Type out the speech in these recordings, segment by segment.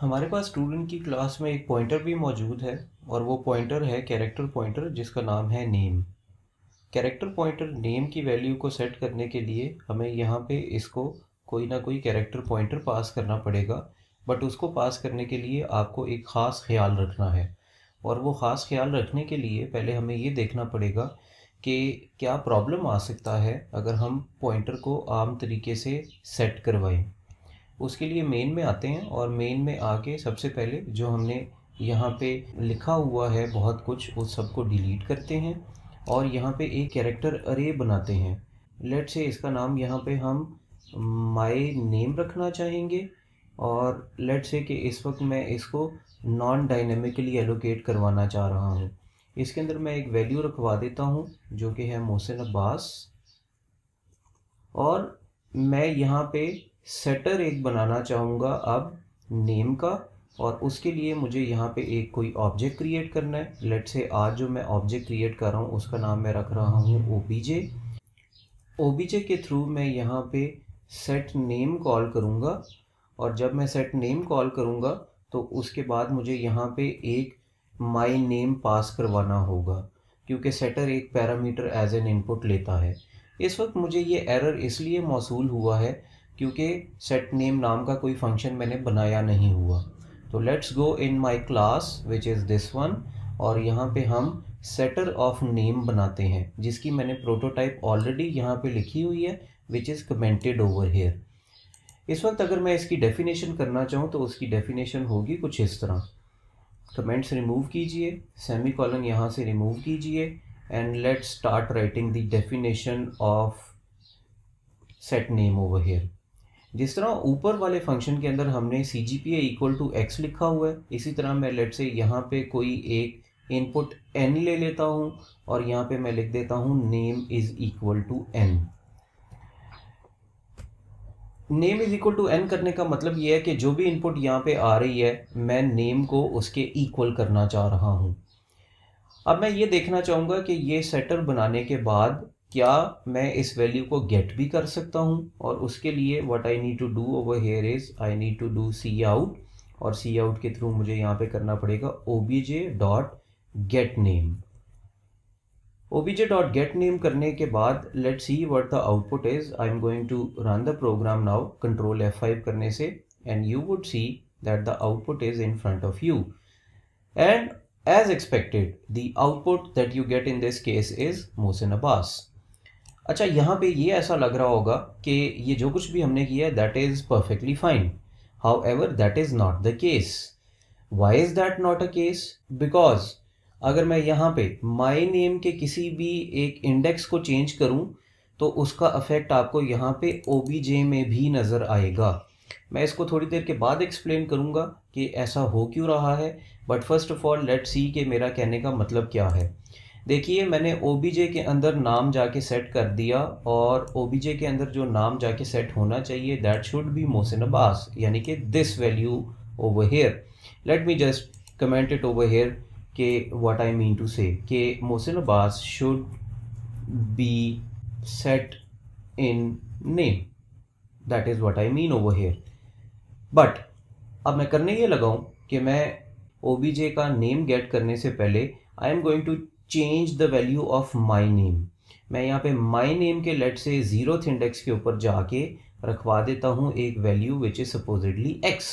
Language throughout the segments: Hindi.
हमारे पास स्टूडेंट की क्लास में एक पॉइंटर भी मौजूद है और वो पॉइंटर है कैरेक्टर पॉइंटर जिसका नाम है नेम कैरेक्टर पॉइंटर नेम की वैल्यू को सेट करने के लिए हमें यहाँ पे इसको कोई ना कोई कैरेक्टर पॉइंटर पास करना पड़ेगा बट उसको पास करने के लिए आपको एक ख़ास ख्याल रखना है और वो ख़ास ख्याल रखने के लिए पहले हमें ये देखना पड़ेगा कि क्या प्रॉब्लम आ सकता है अगर हम पॉइंटर को आम तरीके से सेट करवाएं उसके लिए मेन में आते हैं और मेन में आके सबसे पहले जो हमने यहाँ पे लिखा हुआ है बहुत कुछ उस सबको डिलीट करते हैं और यहाँ पे एक कैरेक्टर अरे बनाते हैं लेट से इसका नाम यहाँ पे हम माई नेम रखना चाहेंगे और लेट से कि इस वक्त मैं इसको नॉन डायनेमिकली एलोकेट करवाना चाह रहा हूँ इसके अंदर मैं एक वैल्यू रखवा देता हूँ जो कि है मोहसिन अब्बास और मैं यहाँ पे सेटर एक बनाना चाहूँगा अब नेम का और उसके लिए मुझे यहाँ पे एक कोई ऑब्जेक्ट क्रिएट करना है लेट से आज जो मैं ऑब्जेक्ट क्रिएट कर रहा हूँ उसका नाम मैं रख रहा हूँ बी जे के थ्रू मैं यहाँ पे सेट नेम कॉल करूँगा और जब मैं सेट नेम कॉल करूँगा तो उसके बाद मुझे यहाँ पे एक माई नेम पास करवाना होगा क्योंकि सेटर एक पैरामीटर एज एन इनपुट लेता है इस वक्त मुझे ये एरर इसलिए मौसू हुआ है क्योंकि सेट नेम नाम का कोई फंक्शन मैंने बनाया नहीं हुआ तो let's go in my class which is this one और यहाँ पे हम सेटर ऑफ नेम बनाते हैं जिसकी मैंने प्रोटोटाइप ऑलरेडी यहाँ पे लिखी हुई है which is commented over here इस वक्त अगर मैं इसकी डेफिनेशन करना चाहूँ तो उसकी डेफिनेशन होगी कुछ इस तरह कमेंट्स रिमूव कीजिए सेमी कॉलन यहाँ से रिमूव कीजिए and let's start writing the definition of set name over here जिस तरह ऊपर वाले फंक्शन के अंदर हमने C G P equal to X लिखा हुआ है इसी तरह मैं लेट से यहाँ पे कोई एक इनपुट एन ले लेता हूँ और यहाँ पे मैं लिख देता हूँ name is equal to N name is equal to N करने का मतलब यह है कि जो भी इनपुट यहाँ पे आ रही है मैं नेम को उसके इक्वल करना चाह रहा हूँ अब मैं ये देखना चाहूँगा कि ये सेटर बनाने के बाद क्या मैं इस वैल्यू को गेट भी कर सकता हूँ और उसके लिए what I need to do over here is I need to do C out और सी आउट के थ्रू मुझे यहाँ पे करना पड़ेगा O J dot get name O B J dot get name करने के बाद let see what the output is I am going to run the program now control F five करने से and you would see that the output is in front of you and as expected the output that you get in this case is Mohsin Abbas अच्छा यहाँ पे ये ऐसा लग रहा होगा कि ये जो कुछ भी हमने किया है that is perfectly fine however that is not the case why is that not a case because अगर मैं यहाँ पे माई नेम के किसी भी एक इंडेक्स को चेंज करूँ तो उसका अफेक्ट आपको यहाँ पे ओ में भी नज़र आएगा मैं इसको थोड़ी देर के बाद एक्सप्लेन करूँगा कि ऐसा हो क्यों रहा है but first of all let see कि मेरा कहने का मतलब क्या है देखिए मैंने ओ के अंदर नाम जाके सेट कर दिया और ओ के अंदर जो नाम जाके सेट होना चाहिए that should be Mohsin Abbas यानी कि this value over here let me just comment it over here के what I mean to say के Mohsin Abbas should be set in name that is what I mean over here but अब मैं करने ये लगाऊँ कि मैं ओ का नेम गेट करने से पहले I am going to change the value of my name मैं यहाँ पे माई नेम के लेट से जीरो इंडेक्स के ऊपर जाके रखवा देता हूँ एक value which is supposedly X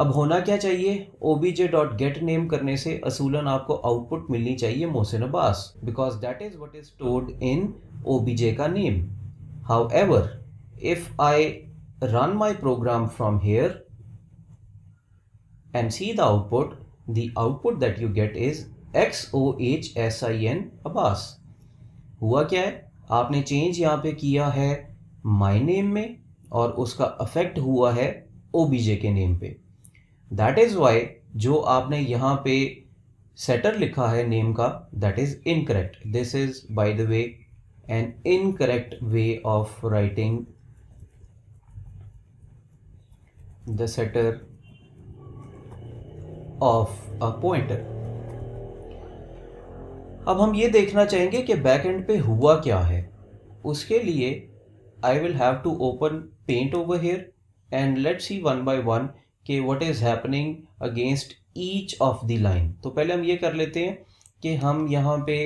अब होना क्या चाहिए O B J dot get name करने से असूलन आपको आउटपुट मिलनी चाहिए Mohsin Abbas because that is what is stored in O B J का name however if I run my program from here and see the output the output that you get is X O H S I N Abbas हुआ क्या है आपने चेंज यहाँ पे किया है माई नेम में और उसका अफेक्ट हुआ है ओ बी जे के नेम पे दैट इज़ वाई जो आपने यहाँ पे सेटर लिखा है नेम का that is incorrect this is by the way an incorrect way of writing the setter of a pointer अब हम ये देखना चाहेंगे कि बैक एंड पे हुआ क्या है उसके लिए I will have to open paint over here and let see one by one के what is happening against each of the line तो पहले हम ये कर लेते हैं कि हम यहाँ पे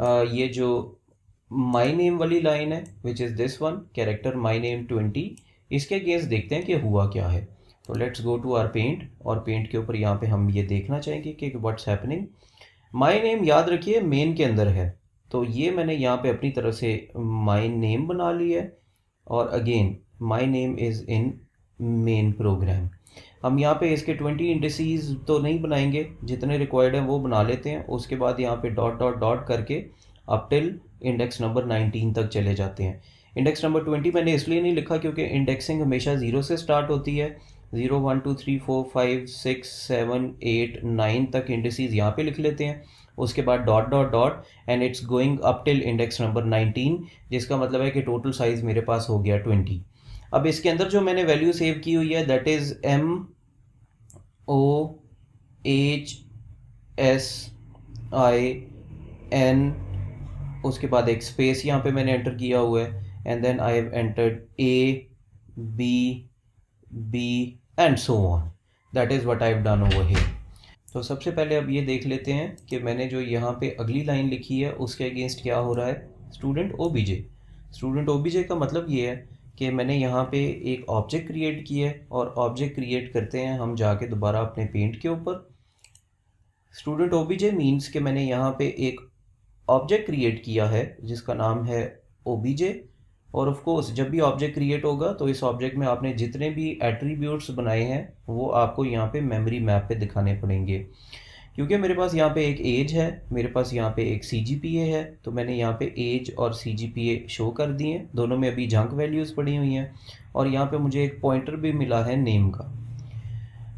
आ, ये जो माई नेम वाली लाइन है which is this one character my name twenty इसके अगेंस्ट देखते हैं कि हुआ क्या है तो let's go to our paint और पेंट के ऊपर यहाँ पे हम ये देखना चाहेंगे कि वट्स हैपनिंग माई नेम याद रखिए मेन के अंदर है तो ये मैंने यहाँ पे अपनी तरफ से माई um, नेम बना ली है और again my name is in main program हम यहाँ पे इसके ट्वेंटी इंडसीज तो नहीं बनाएंगे जितने रिक्वायर्ड हैं वो बना लेते हैं उसके बाद यहाँ पे डॉट डॉट डॉट करके up till index number nineteen तक चले जाते हैं इंडेक्स नंबर ट्वेंटी मैंने इसलिए नहीं लिखा क्योंकि इंडेक्सिंग हमेशा ज़ीरो से स्टार्ट होती है zero one two three four five six seven eight nine तक इंडेसीज यहाँ पे लिख लेते हैं उसके बाद dot dot dot and it's going up till index number nineteen जिसका मतलब है कि टोटल साइज़ मेरे पास हो गया ट्वेंटी अब इसके अंदर जो मैंने वैल्यू सेव की हुई है that is M O H S I N उसके बाद एक स्पेस यहाँ पे मैंने एंटर किया हुआ है and then I have entered A B B and so on that is what I have done over here तो सबसे पहले अब ये देख लेते हैं कि मैंने जो यहाँ पे अगली लाइन लिखी है उसके अगेंस्ट क्या हो रहा है student O B J student O B J का मतलब ये है कि मैंने यहाँ पे एक ऑब्जेक्ट क्रिएट किया है और ऑब्जेक्ट क्रिएट करते हैं हम जाके दोबारा अपने पेंट के ऊपर student O B J means कि मैंने यहाँ पे एक ऑब्जेक्ट क्रिएट किया है जिसका नाम है ओ बी जे और ऑफ कोर्स जब भी ऑब्जेक्ट क्रिएट होगा तो इस ऑब्जेक्ट में आपने जितने भी एट्रीब्यूट्स बनाए हैं वो आपको यहाँ पे मेमोरी मैप पे दिखाने पड़ेंगे क्योंकि मेरे पास यहाँ पे एक एज है मेरे पास यहाँ पे एक सी है तो मैंने यहाँ पे एज और सी शो कर दिए दोनों में अभी जंक वैल्यूज़ पड़ी हुई हैं और यहाँ पर मुझे एक पॉइंटर भी मिला है नेम का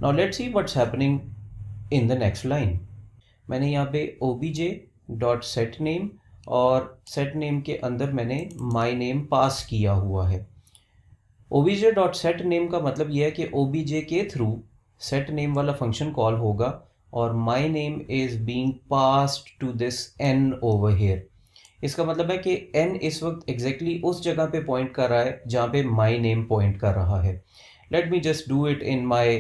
now let's see what's happening in the next line मैंने यहाँ पे O B J dot set name और सेट नेम के अंदर मैंने माई नेम पास किया हुआ है ओबीजे डॉट सेट नेम का मतलब यह है कि ओबीजे के थ्रू सेट नेम वाला फंक्शन कॉल होगा और my name is being passed to this N over here इसका मतलब है कि एन इस वक्त एग्जैक्टली exactly उस जगह पे पॉइंट कर रहा है जहाँ पे माई नेम पॉइंट कर रहा है let me just do it in my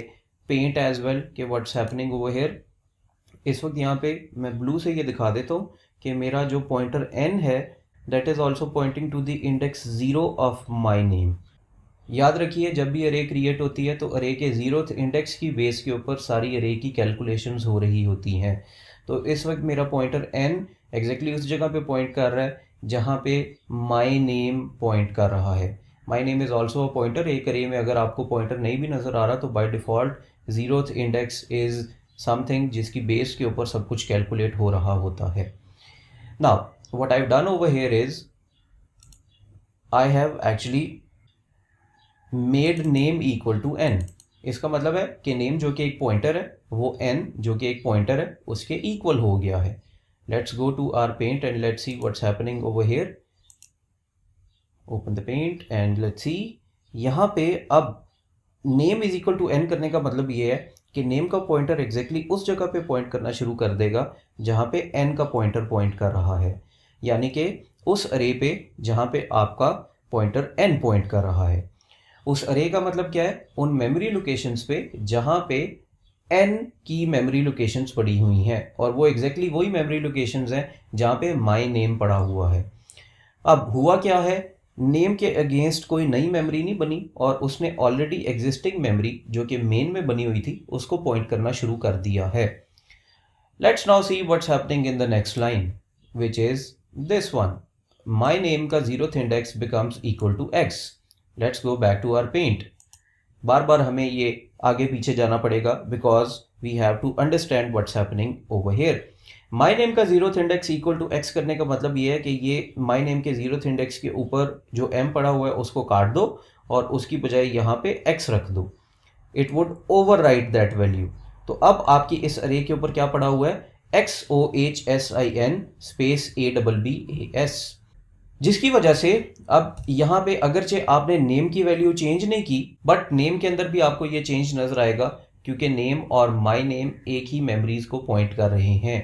paint as well कि व्हाट्स हैपनिंग ओवर हेयर इस वक्त यहाँ पे मैं ब्लू से ये दिखा देता हूँ कि मेरा जो पॉइंटर एन है that is also pointing to the index zero of my name याद रखिए जब भी अरे क्रिएट होती है तो अरे के ज़ीरो इंडेक्स की बेस के ऊपर सारी अरे की कैलकुलेशन हो रही होती हैं तो इस वक्त मेरा पॉइंटर एन एग्जैक्टली उस जगह पे पॉइंट कर रहा है जहाँ पे माई नेम पॉइंट कर रहा है my name is also a pointer एक अरे में अगर आपको पॉइंटर नहीं भी नज़र आ रहा तो by default zero index is something जिसकी बेस के ऊपर सब कुछ कैलकुलेट हो रहा होता है Now, what I've done over here is I have actually made name equal to n. इसका मतलब है कि नेम जो कि एक पॉइंटर है वो n जो कि एक पॉइंटर है उसके इक्वल हो गया है let's go to our paint and let's see what's happening over here open the paint and let's see यहाँ पे अब name is equal to N करने का मतलब ये है कि नेम का पॉइंटर एग्जैक्टली उस जगह पे पॉइंट करना शुरू कर देगा जहाँ पे एन का पॉइंटर पॉइंट कर रहा है यानी कि उस अरे पे जहाँ पे आपका पॉइंटर एन पॉइंट कर रहा है उस अरे का मतलब क्या है उन मेमोरी लोकेशंस पे जहाँ पे एन की मेमोरी लोकेशंस पड़ी हुई हैं और वो एग्जैक्टली exactly वही मेमोरी लोकेशंस हैं जहाँ पे माई नेम पड़ा हुआ है अब हुआ क्या है नेम के अगेंस्ट कोई नई मेमोरी नहीं बनी और उसने ऑलरेडी एग्जिस्टिंग मेमोरी जो कि मेन में बनी हुई थी उसको पॉइंट करना शुरू कर दिया है let's now see what's happening in the next line which is this one my name का zero index becomes equal to X let's go back to our paint बार बार हमें ये आगे पीछे जाना पड़ेगा because we have to understand what's happening over here my name का zero index equal to X करने का मतलब ये है कि ये माई नेम के जीरो इंडेक्स के ऊपर जो एम पड़ा हुआ है उसको काट दो और उसकी बजाय यहाँ पे एक्स रख दो it would overwrite that value तो अब आपकी इस अरे के ऊपर क्या पड़ा हुआ है X O H S I N space A double B A S जिसकी वजह से अब यहाँ पे अगरचे आपने नेम की वैल्यू चेंज नहीं की बट नेम के अंदर भी आपको ये चेंज नज़र आएगा क्योंकि नेम और माई नेम एक ही मेमोरीज को पॉइंट कर रहे हैं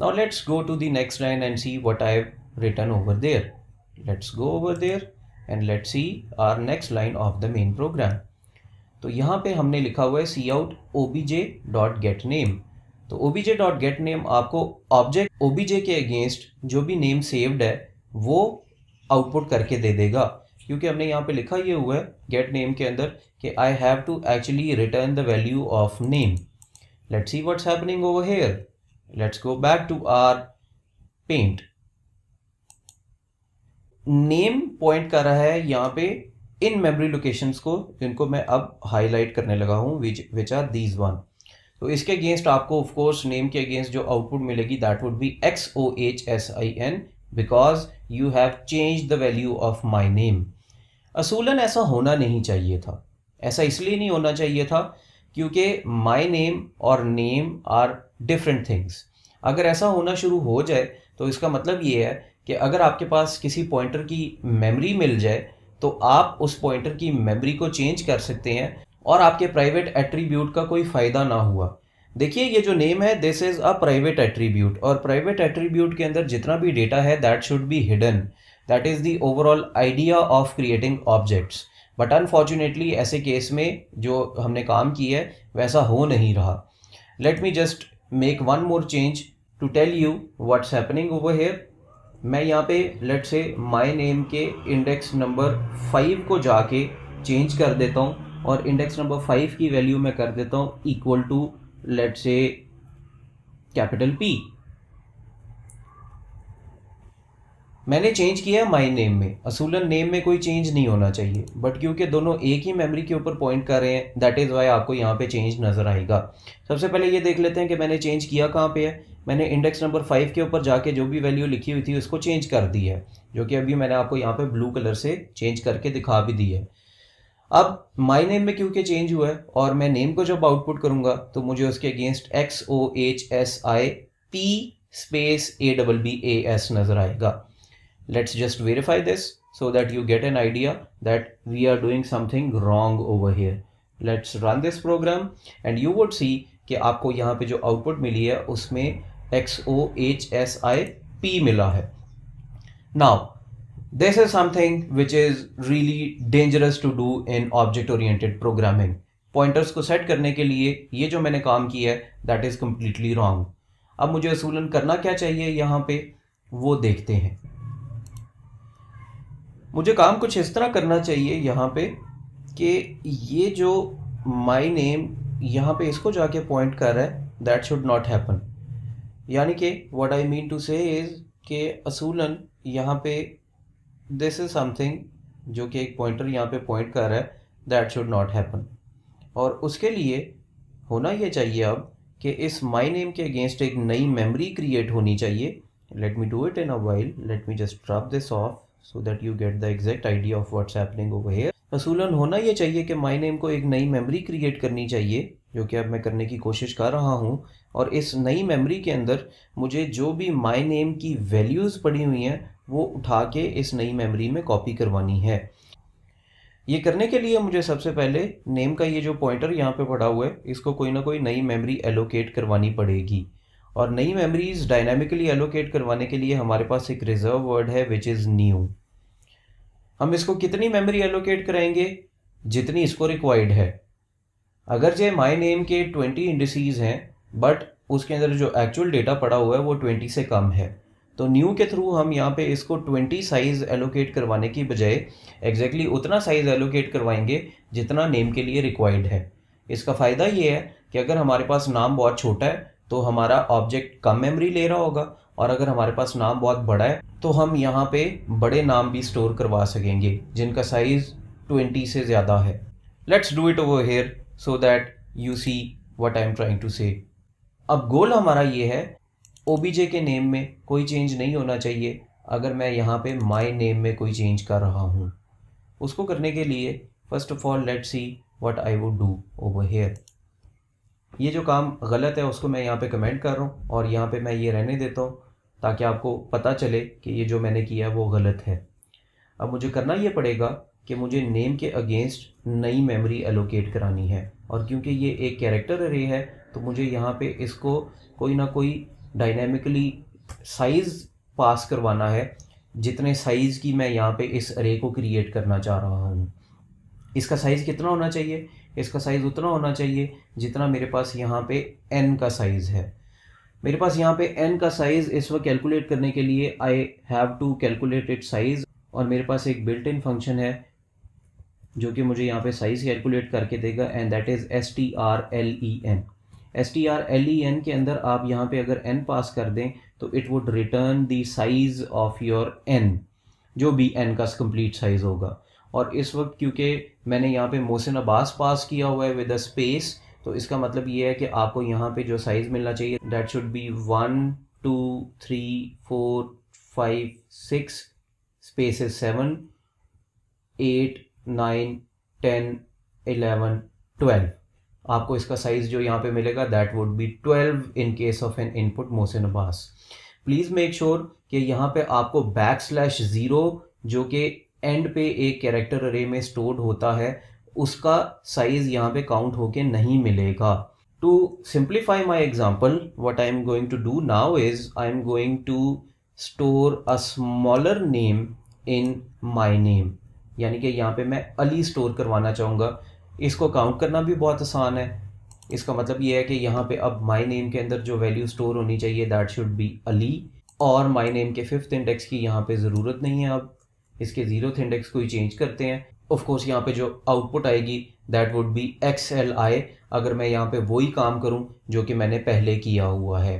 Now let's go to the next line and see what have written over there. Let's go over there and let's see our next line of the main program. तो यहाँ पे हमने लिखा हुआ है C out O J dot get name तो O B J dot get name आपको ऑब्जेक्ट ओ बी जे के अगेंस्ट जो भी नेम सेव्ड है वो आउटपुट करके दे देगा क्योंकि हमने यहाँ पे लिखा ये हुआ है गेट नेम के अंदर कि I have to actually return the value of name let's see what's happening over here let's go back to our paint name point कर रहा है यहाँ पे इन मेमोरी लोकेशंस को जिनको मैं अब हाईलाइट करने लगा हूँ विच आर दीज वन तो इसके अगेंस्ट आपको ऑफ कोर्स नेम के अगेंस्ट जो आउटपुट मिलेगी that would be X O H S I N because you have change the value of my name असूलन ऐसा होना नहीं चाहिए था ऐसा इसलिए नहीं होना चाहिए था क्योंकि माय नेम और नेम आर डिफरेंट थिंग्स अगर ऐसा होना शुरू हो जाए तो इसका मतलब ये है कि अगर आपके पास किसी पॉइंटर की मेमोरी मिल जाए तो आप उस पॉइंटर की मेमोरी को चेंज कर सकते हैं और आपके प्राइवेट एट्रीब्यूट का कोई फ़ायदा ना हुआ देखिए ये जो नेम है this is a private attribute और प्राइवेट एट्रीब्यूट के अंदर जितना भी डेटा है that should be hidden that is the overall idea of creating objects but unfortunately ऐसे केस में जो हमने काम किया है वैसा हो नहीं रहा let me just make one more change to tell you what's happening over here मैं यहाँ पे लेट से माय नेम के इंडेक्स नंबर फाइव को जाके चेंज कर देता हूँ और इंडेक्स नंबर फाइव की वैल्यू मैं कर देता हूँ equal to let say capital P मैंने चेंज किया माई नेम में असूलन नेम में कोई चेंज नहीं होना चाहिए बट क्योंकि दोनों एक ही मेमोरी के ऊपर पॉइंट कर रहे हैं दैट इज़ वाई आपको यहाँ पे चेंज नज़र आएगा सबसे पहले ये देख लेते हैं कि मैंने चेंज किया कहाँ पे है मैंने इंडेक्स नंबर फाइव के ऊपर जाके जो भी वैल्यू लिखी हुई थी उसको चेंज कर दी है जो कि अभी मैंने आपको यहाँ पर ब्लू कलर से चेंज करके दिखा भी दी है अब माई नेम में क्योंकि चेंज हुआ है और मैं नेम को जब आउटपुट करूँगा तो मुझे उसके against X O H S I P space A double B A S नज़र आएगा Let's just verify this so that you get an idea that we are doing something wrong over here. Let's run this program and you would see कि आपको यहाँ पे जो आउटपुट मिली है उसमें X O H S I P मिला है now this is something which is really dangerous to do in object oriented programming pointers को सेट करने के लिए ये जो मैंने काम किया है दैट इज़ कम्प्लीटली रॉन्ग अब मुझे असूलन करना क्या चाहिए यहाँ पे वो देखते हैं मुझे काम कुछ इस तरह करना चाहिए यहाँ पे कि ये जो माई नेम यहाँ पे इसको जाके पॉइंट कर रहा है दैट शुड नॉट हैपन यानी कि what I mean to say is के असूलन यहाँ पे दिस इज़ समथिंग जो कि एक पॉइंटर यहाँ पे पॉइंट कर रहा है दैट शुड नॉट हैपन और उसके लिए होना ये चाहिए अब कि इस माई नेम के अगेंस्ट एक नई मेमोरी क्रिएट होनी चाहिए let me do it in a while let me just drop this off so that you get the exact idea of what's happening over here असूलन होना ये चाहिए कि माई नेम को एक नई मेमोरी क्रिएट करनी चाहिए जो कि अब मैं करने की कोशिश कर रहा हूँ और इस नई मेमोरी के अंदर मुझे जो भी माई नेम की वैल्यूज़ पड़ी हुई हैं वो उठा के इस नई मेमोरी में कॉपी करवानी है ये करने के लिए मुझे सबसे पहले नेम का ये जो पॉइंटर यहाँ पे पड़ा हुआ है इसको कोई ना कोई नई मेमोरी एलोकेट करवानी पड़ेगी और नई मेमोरीज डायनामिकली एलोकेट करवाने के लिए हमारे पास एक रिजर्व वर्ड है विच इज़ न्यू हम इसको कितनी मेमोरी एलोकेट कराएंगे जितनी इसको रिक्वायर्ड है अगर जे माई नेम के ट्वेंटी इंडिसीज़ हैं बट उसके अंदर जो एक्चुअल डेटा पड़ा हुआ है वो ट्वेंटी से कम है तो न्यू के थ्रू हम यहाँ पे इसको ट्वेंटी साइज़ एलोकेट करवाने की बजाय एग्जैक्टली exactly उतना साइज़ एलोकेट करवाएंगे जितना नेम के लिए रिक्वायर्ड है इसका फ़ायदा ये है कि अगर हमारे पास नाम बहुत छोटा है तो हमारा ऑब्जेक्ट कम मेमोरी ले रहा होगा और अगर हमारे पास नाम बहुत बड़ा है तो हम यहाँ पे बड़े नाम भी स्टोर करवा सकेंगे जिनका साइज़ 20 से ज़्यादा है let's do it over here so that you see what I am trying to say अब गोल हमारा ये है ओ के नेम में कोई चेंज नहीं होना चाहिए अगर मैं यहाँ पे माई नेम में कोई चेंज कर रहा हूँ उसको करने के लिए first of all let see what I would do over here ये जो काम गलत है उसको मैं यहाँ पे कमेंट कर रहा हूँ और यहाँ पे मैं ये रहने देता हूँ ताकि आपको पता चले कि ये जो मैंने किया है वो गलत है अब मुझे करना ये पड़ेगा कि मुझे नेम के अगेंस्ट नई मेमोरी एलोकेट करानी है और क्योंकि ये एक कैरेक्टर रे है तो मुझे यहाँ पे इसको कोई ना कोई डायनेमिकली साइज़ पास करवाना है जितने साइज़ की मैं यहाँ पे इस रे को क्रिएट करना चाह रहा हूँ इसका साइज़ कितना होना चाहिए इसका साइज़ उतना होना चाहिए जितना मेरे पास यहाँ पे एन का साइज़ है मेरे पास यहाँ पे एन का साइज़ इस वक्त कैलकुलेट करने के लिए I have to calculate it size और मेरे पास एक बिल्ट इन फंक्शन है जो कि मुझे यहाँ पे साइज़ कैलकुलेट करके देगा and that is S T R L E N S T R L E N के अंदर आप यहाँ पे अगर एन पास कर दें तो it would return the size of your N जो भी एन का कंप्लीट साइज़ होगा और इस वक्त क्योंकि मैंने यहाँ पे मोहसिन अब्बास पास किया हुआ है विद अ स्पेस तो इसका मतलब ये है कि आपको यहाँ पे जो साइज़ मिलना चाहिए that should be one two three four five six space seven eight nine ten eleven twelve आपको इसका साइज़ जो यहाँ पे मिलेगा that would be twelve in case of an input Mohsin Abbas please make sure कि यहाँ पे आपको बैक स्लैश ज़ीरो जो कि एंड पे एक कैरेक्टर अरे में स्टोर्ड होता है उसका साइज़ यहाँ पे काउंट होके नहीं मिलेगा to simplify my example what I am going to do now is I am going to store a smaller name in my name यानी कि यहाँ पे मैं अली स्टोर करवाना चाहूँगा इसको काउंट करना भी बहुत आसान है इसका मतलब ये है कि यहाँ पे अब माई नेम के अंदर जो वैल्यू स्टोर होनी चाहिए दैट शुड बी अली और माई नेम के फिफ्थ इंडेक्स की यहाँ पे ज़रूरत नहीं है अब इसके जीरो इंडेक्स को ही चेंज करते हैं ऑफ कोर्स यहाँ पे जो आउटपुट आएगी that would be X L I अगर मैं यहाँ पे वही काम करूँ जो कि मैंने पहले किया हुआ है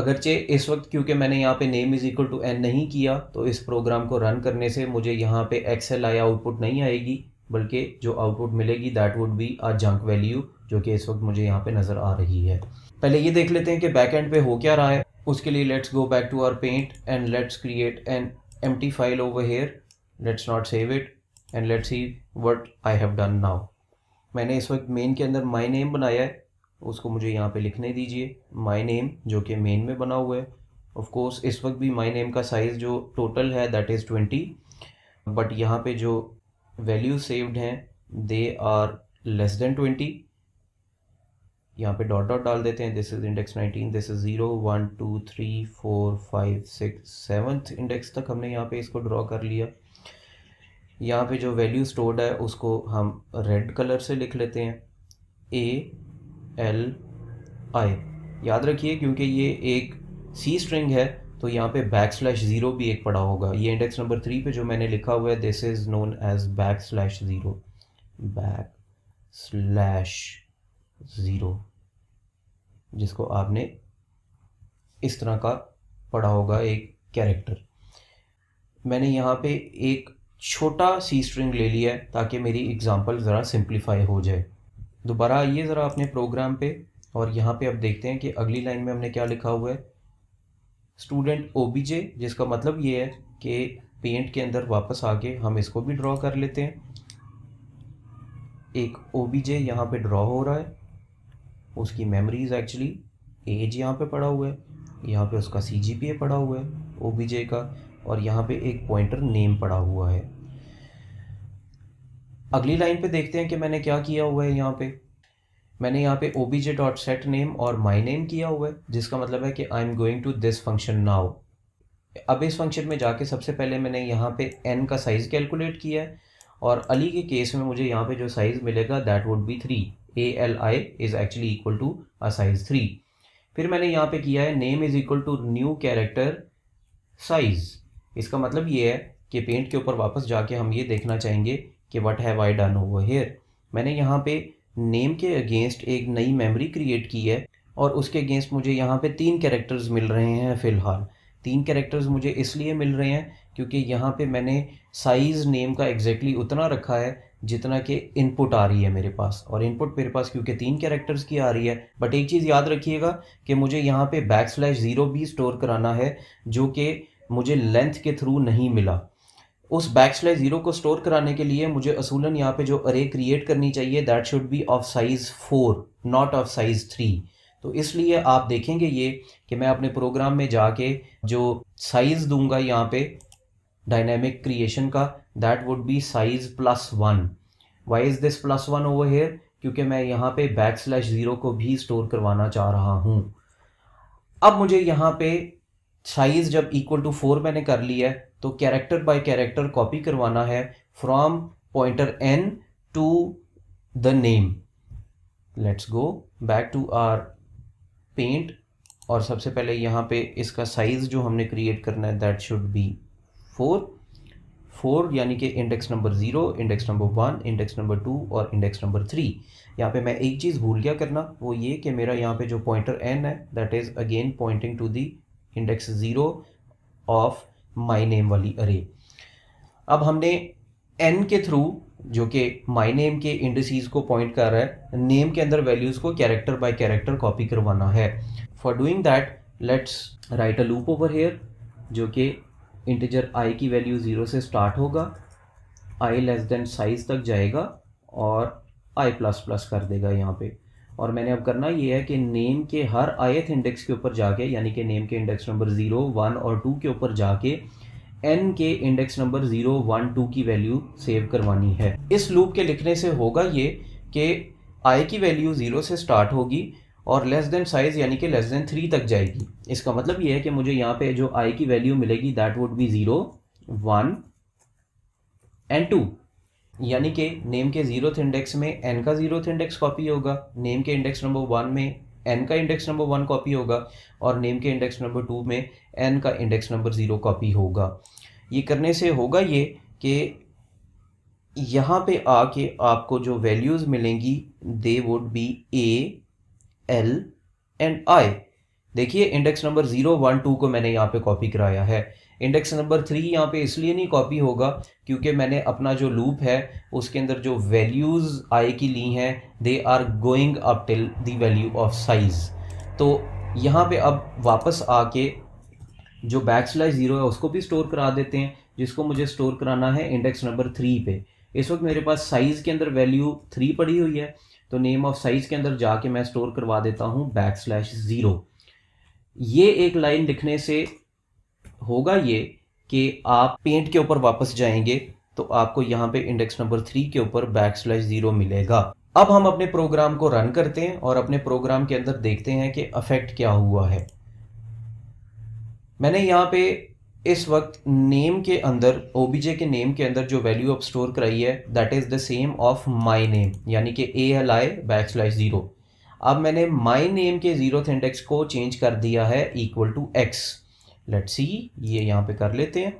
अगरचे इस वक्त क्योंकि मैंने यहाँ पे name is equal to N नहीं किया तो इस प्रोग्राम को रन करने से मुझे यहाँ पे एक्स एल आई आउटपुट नहीं आएगी बल्कि जो आउटपुट मिलेगी that would be a junk value जो कि इस वक्त मुझे यहाँ पे नज़र आ रही है पहले ये देख लेते हैं कि बैक एंड पे हो क्या रहा है उसके लिए let's go back to our paint and let's create an empty file over here let's not save it and let's see what I have done now मैंने इस वक्त मेन के अंदर माई नेम बनाया है उसको मुझे यहाँ पे लिखने दीजिए माई नेम जो कि मेन में बना हुआ है ऑफकोर्स इस वक्त भी माई नेम का साइज़ जो टोटल है दैट इज़ ट्वेंटी बट यहाँ पे जो वैल्यू सेव्ड हैं they are less than twenty यहाँ पे डॉट डॉट डाल देते हैं this is index nineteen this is zero one two three four five six seventh index तक हमने यहाँ पे इसको ड्रॉ कर लिया यहाँ पे जो वैल्यू स्टोर्ड है उसको हम रेड कलर से लिख लेते हैं ए एल आई याद रखिए क्योंकि ये एक सी स्ट्रिंग है तो यहाँ पे बैक स्लैश ज़ीरो भी एक पड़ा होगा ये इंडेक्स नंबर थ्री पे जो मैंने लिखा हुआ है this is known as back slash zero back slash zero जिसको आपने इस तरह का पढ़ा होगा एक कैरेक्टर मैंने यहाँ पे एक छोटा सी स्ट्रिंग ले लिया है ताकि मेरी एग्ज़ाम्पल ज़रा सिंप्लीफाई हो जाए दोबारा आइए ज़रा अपने प्रोग्राम पे और यहाँ पे आप देखते हैं कि अगली लाइन में हमने क्या लिखा हुआ है स्टूडेंट ओ जिसका मतलब ये है कि पेंट के अंदर वापस आके हम इसको भी ड्रॉ कर लेते हैं एक ओ बी जे यहाँ पर ड्रॉ हो रहा है उसकी मेमोरीज एक्चुअली एज यहाँ पे पड़ा हुआ है यहाँ पे उसका सी जी पी ए पड़ा हुआ है ओ बी जे का और यहाँ पे एक पॉइंटर नेम पड़ा हुआ है अगली लाइन पे देखते हैं कि मैंने क्या किया हुआ है यहाँ पे मैंने यहाँ पे O B J dot set name और माई नेम किया हुआ है जिसका मतलब है कि I am going to this function now अब इस फंक्शन में जाके सबसे पहले मैंने यहाँ पे एन का साइज़ कैलकुलेट किया है और अली के केस में मुझे यहाँ पे जो साइज़ मिलेगा that would be three A L I is actually equal to a size three फिर मैंने यहाँ पे किया है name is equal to new character size इसका मतलब ये है कि पेंट के ऊपर वापस जाके हम ये देखना चाहेंगे कि what have I done over here मैंने यहाँ पे नेम के अगेंस्ट एक नई मेमोरी क्रिएट की है और उसके अगेंस्ट मुझे यहाँ पे तीन कैरेक्टर्स मिल रहे हैं फ़िलहाल तीन कैरेक्टर्स मुझे इसलिए मिल रहे हैं क्योंकि यहाँ पे मैंने साइज़ नेम का एग्जैक्टली exactly उतना रखा है जितना कि इनपुट आ रही है मेरे पास और इनपुट मेरे पास क्योंकि तीन कैरेक्टर्स की आ रही है बट एक चीज़ याद रखिएगा कि मुझे यहाँ पे बैक स्लैश ज़ीरो भी स्टोर कराना है जो कि मुझे लेंथ के थ्रू नहीं मिला उस बैक स्लैश ज़ीरो को स्टोर कराने के लिए मुझे असूलन यहाँ पे जो अरे क्रिएट करनी चाहिए that should be of size four not of size three तो इसलिए आप देखेंगे ये कि मैं अपने प्रोग्राम में जाके जो साइज़ दूंगा यहाँ पे डायनेमिक क्रिएशन का that would be size plus one why is this plus one over here क्योंकि मैं यहाँ पे बैक स्लैश ज़ीरो को भी स्टोर करवाना चाह रहा हूँ अब मुझे यहाँ पे साइज़ जब इक्वल टू फोर मैंने कर लिया है तो कैरेक्टर बाय कैरेक्टर कॉपी करवाना है from pointer N to the name let's go back to our paint और सबसे पहले यहाँ पे इसका साइज़ जो हमने क्रिएट करना है that should be four four यानी कि index number zero index number one index number two और इंडेक्स नंबर थ्री यहाँ पे मैं एक चीज़ भूल गया करना वो ये कि मेरा यहाँ पे जो पॉइंटर एन है that is again pointing to the index zero of my name वाली अरे अब हमने एन के थ्रू जो कि माई नेम के इंडसीज को पॉइंट कर रहा है नेम के अंदर वैल्यूज़ को कैरेक्टर बाई कैरेक्टर कॉपी करवाना है for doing that let's write a loop over here जो कि इंटीजर आई की वैल्यू ज़ीरो से स्टार्ट होगा आई लेस देन साइज़ तक जाएगा और आई प्लस प्लस कर देगा यहाँ पे और मैंने अब करना ये है कि नेम के हर आयत इंडेक्स के ऊपर जाके यानी कि नेम के इंडेक्स नंबर ज़ीरो वन और टू के ऊपर जाके एन के index number zero one two की वैल्यू सेव करवानी है इस लूप के लिखने से होगा ये कि आई की वैल्यू ज़ीरो से स्टार्ट होगी और लेस देन साइज़ यानी कि लेस देन थ्री तक जाएगी इसका मतलब ये है कि मुझे यहाँ पे जो आई की वैल्यू मिलेगी that would be zero one and two यानी कि नेम के ज़ीरोथ इंडेक्स में एन का ज़ीरोथ इंडेक्स कॉपी होगा नेम के इंडेक्स नंबर वन में एन का इंडेक्स नंबर वन कॉपी होगा और नेम के इंडेक्स नंबर टू में एन का इंडेक्स नंबर ज़ीरो कॉपी होगा ये करने से होगा ये कि यहाँ पे आके आपको जो वैल्यूज़ मिलेंगी they would be A L and I देखिए index number zero one two को मैंने यहाँ पे कॉपी कराया है इंडेक्स नंबर थ्री यहाँ पे इसलिए नहीं कॉपी होगा क्योंकि मैंने अपना जो लूप है उसके अंदर जो वैल्यूज़ आई की ली हैं they are going up till the value of size तो यहाँ पे अब वापस आके जो बैक स्लैश ज़ीरो है उसको भी स्टोर करा देते हैं जिसको मुझे स्टोर कराना है इंडेक्स नंबर थ्री पे इस वक्त मेरे पास साइज़ के अंदर वैल्यू थ्री पड़ी हुई है तो नेम ऑफ साइज़ के अंदर जाके मैं स्टोर करवा देता हूँ बैक स्लैश ज़ीरो ये एक लाइन लिखने से होगा ये कि आप पेंट के ऊपर वापस जाएंगे तो आपको यहाँ पे इंडेक्स नंबर थ्री के ऊपर बैक स्लैश ज़ीरो मिलेगा अब हम अपने प्रोग्राम को रन करते हैं और अपने प्रोग्राम के अंदर देखते हैं कि अफेक्ट क्या हुआ है मैंने यहाँ पे इस वक्त नेम के अंदर ओबीजे के नेम के अंदर जो वैल्यू आप स्टोर कराई है that is the same of my name यानी कि A L I back slash zero अब मैंने माई नेम के ज़ीरो इंडेक्स को चेंज कर दिया है equal to X let see ये यहाँ पे कर लेते हैं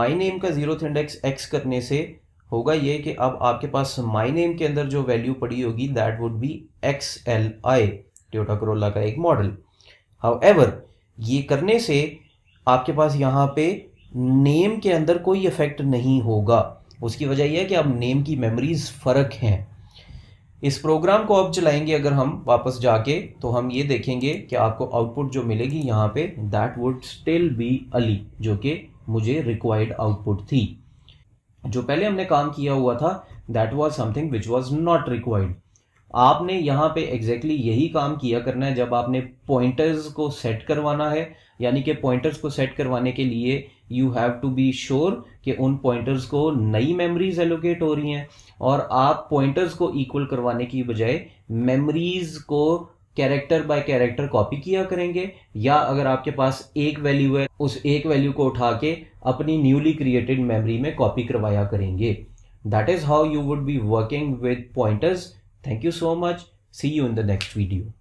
माई नेम का ज़ीरो इंडेक्स एक्स करने से होगा ये कि अब आपके पास माई नेम के अंदर जो वैल्यू पड़ी होगी that would be X L I Toyota Corolla का एक मॉडल हाउ ये करने से आपके पास यहाँ पे नेम के अंदर कोई इफ़ेक्ट नहीं होगा उसकी वजह यह है कि अब नेम की मेमोरीज फ़र्क हैं इस प्रोग्राम को अब चलाएंगे अगर हम वापस जाके तो हम ये देखेंगे कि आपको आउटपुट जो मिलेगी यहाँ पे that would still be Ali जो कि मुझे रिक्वायर्ड आउटपुट थी जो पहले हमने काम किया हुआ था that was something which was not required आपने यहाँ पे एग्जैक्टली exactly यही काम किया करना है जब आपने पॉइंटर्स को सेट करवाना है यानी कि पॉइंटर्स को सेट करवाने के लिए you have to be sure कि उन पॉइंटर्स को नई मेमरीज एलोकेट हो रही हैं और आप पॉइंटर्स को इक्वल करवाने की बजाय मेमरीज को कैरेक्टर बाय कैरेक्टर कॉपी किया करेंगे या अगर आपके पास एक वैल्यू है उस एक वैल्यू को उठा के अपनी न्यूली क्रिएटेड मेमरी में कॉपी करवाया करेंगे that is how you would be working with pointers Thank you so much. See you in the next video.